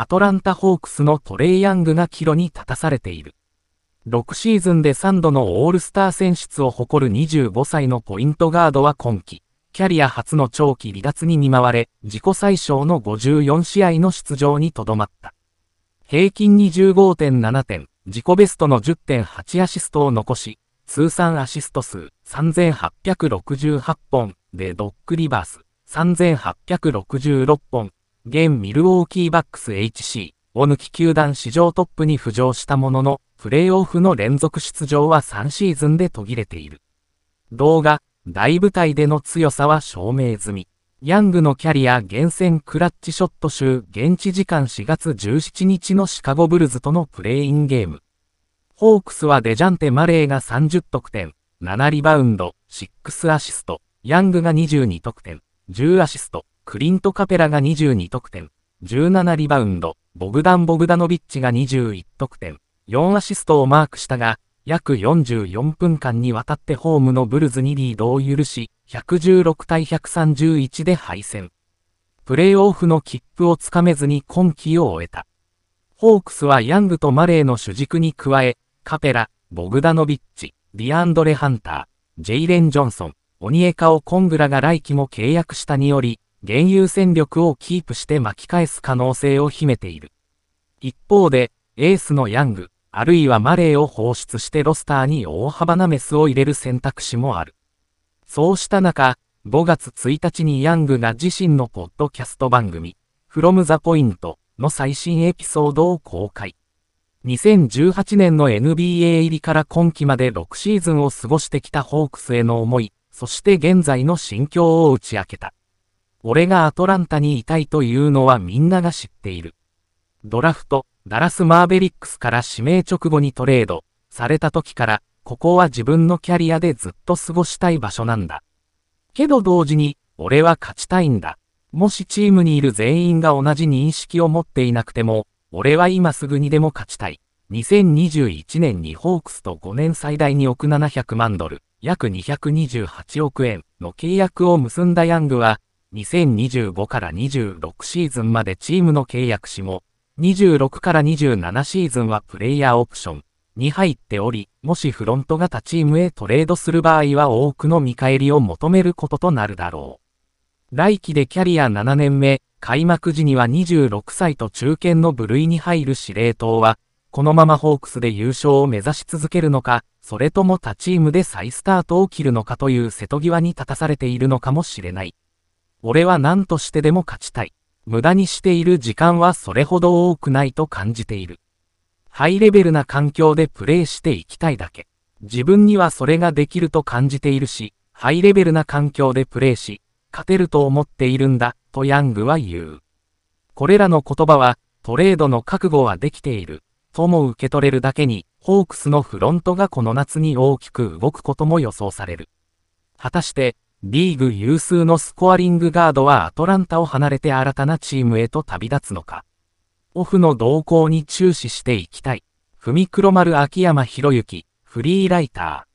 アトランタ・ホークスのトレイ・ヤングが岐路に立たされている。6シーズンで3度のオールスター選出を誇る25歳のポイントガードは今季、キャリア初の長期離脱に見舞われ、自己最小の54試合の出場にとどまった。平均25.7点、自己ベストの10.8アシストを残し、通算アシスト数3868本でドックリバース3866本現ミルウォーキーバックス HC を抜き球団史上トップに浮上したものの、プレーオフの連続出場は3シーズンで途切れている。動画、大舞台での強さは証明済み。ヤングのキャリア厳選クラッチショット集現地時間4月17日のシカゴブルズとのプレイインゲーム。ホークスはデジャンテ・マレーが30得点、7リバウンド、6アシスト、ヤングが22得点、10アシスト、クリント・カペラが22得点、17リバウンド、ボグダン・ボグダノビッチが21得点、4アシストをマークしたが、約44分間にわたってホームのブルズにリードを許し、116対131で敗戦。プレーオフの切符をつかめずに今季を終えた。ホークスはヤングとマレーの主軸に加え、カペラ、ボグダノビッチ、ディアンドレ・ハンター、ジェイレン・ジョンソン、オニエカオ・コングラが来季も契約したにより、原油戦力をキープして巻き返す可能性を秘めている。一方で、エースのヤング、あるいはマレーを放出してロスターに大幅なメスを入れる選択肢もある。そうした中、5月1日にヤングが自身のポッドキャスト番組、From the Point の最新エピソードを公開。2018年の NBA 入りから今季まで6シーズンを過ごしてきたホークスへの思い、そして現在の心境を打ち明けた。俺がアトランタにいたいというのはみんなが知っている。ドラフト、ダラス・マーベリックスから指名直後にトレード、された時から、ここは自分のキャリアでずっと過ごしたい場所なんだ。けど同時に、俺は勝ちたいんだ。もしチームにいる全員が同じ認識を持っていなくても、俺は今すぐにでも勝ちたい。2021年にホークスと5年最大2億700万ドル、約228億円の契約を結んだヤングは、2025から26シーズンまでチームの契約しも、26から27シーズンはプレイヤーオプションに入っており、もしフロントが他チームへトレードする場合は多くの見返りを求めることとなるだろう。来季でキャリア7年目、開幕時には26歳と中堅の部類に入る司令塔は、このままホークスで優勝を目指し続けるのか、それとも他チームで再スタートを切るのかという瀬戸際に立たされているのかもしれない。俺は何としてでも勝ちたい。無駄にしている時間はそれほど多くないと感じている。ハイレベルな環境でプレーしていきたいだけ。自分にはそれができると感じているし、ハイレベルな環境でプレーし、勝てると思っているんだ、とヤングは言う。これらの言葉は、トレードの覚悟はできている、とも受け取れるだけに、ホークスのフロントがこの夏に大きく動くことも予想される。果たして、リーグ有数のスコアリングガードはアトランタを離れて新たなチームへと旅立つのか。オフの動向に注視していきたい。踏み黒丸秋山博之、フリーライター。